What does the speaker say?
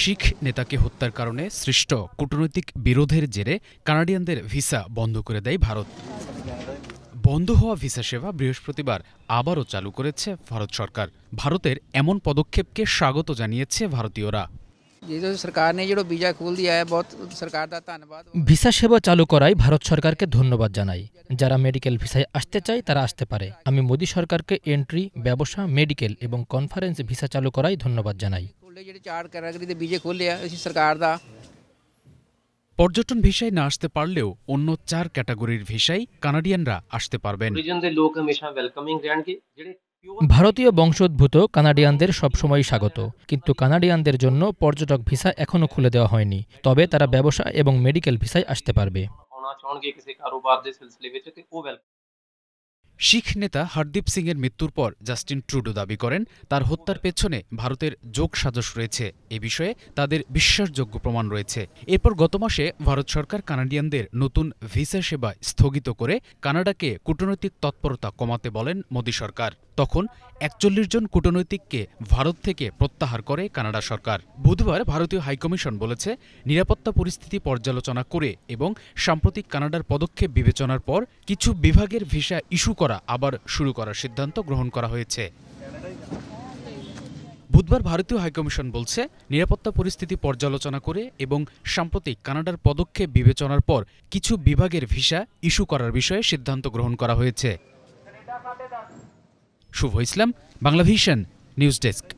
শিখ নেতাকে হত্যার কারণে সৃষ্ট কূটনৈতিক বিরোধের জেরে কানাডিয়ানদের ভিসা বন্ধ করে দেয় ভারত বন্ধ হওয়া ভিসা সেবা বৃহস্পতিবার আবারও চালু করেছে ভারত সরকার ভারতের এমন পদক্ষেপকে স্বাগত জানিয়েছে ভারতীয়রা ভিসা সেবা চালু করায় ভারত সরকারকে ধন্যবাদ জানাই যারা মেডিকেল ভিসায় আসতে চায় তারা আসতে পারে আমি মোদী সরকারকে এন্ট্রি ব্যবসা মেডিকেল এবং কনফারেন্স ভিসা চালু করাই ধন্যবাদ জানাই পর্যটন ভিসায় না আসতে পারলেও অন্য চার ক্যাটাগরির ভিসায় কানাডিয়ানরা আসতে পারবেন ভারতীয় বংশোদ্ভূত কানাডিয়ানদের সবসময়ই স্বাগত কিন্তু কানাডিয়ানদের জন্য পর্যটক ভিসা এখনও খুলে দেওয়া হয়নি তবে তারা ব্যবসা এবং মেডিকেল ভিসায় আসতে পারবে শিখ নেতা হরদীপ সিংয়ের মৃত্যুর পর জাস্টিন ট্রুডো দাবি করেন তার হত্যার পেছনে ভারতের যোগ সাজস রয়েছে এ বিষয়ে তাদের বিশ্বাসযোগ্য প্রমাণ রয়েছে এরপর গত মাসে ভারত সরকার কানাডিয়ানদের নতুন ভিসা সেবা স্থগিত করে কানাডাকে কূটনৈতিক তৎপরতা কমাতে বলেন মোদী সরকার তখন একচল্লিশ জন কূটনৈতিককে ভারত থেকে প্রত্যাহার করে কানাডা সরকার বুধবার ভারতীয় হাইকমিশন বলেছে নিরাপত্তা পরিস্থিতি পর্যালোচনা করে এবং সাম্প্রতিক কানাডার পদক্ষেপ বিবেচনার পর কিছু বিভাগের ভিসা ইস্যু করা করা আবার শুরু করার সিদ্ধান্ত গ্রহণ করা হয়েছে বুধবার ভারতীয় হাইকমিশন বলছে নিরাপত্তা পরিস্থিতি পর্যালোচনা করে এবং সাম্প্রতিক কানাডার পদক্ষেপ বিবেচনার পর কিছু বিভাগের ভিসা ইস্যু করার বিষয়ে সিদ্ধান্ত গ্রহণ করা হয়েছে শুভ ইসলাম বাংলাভিশন নিউজ ডেস্ক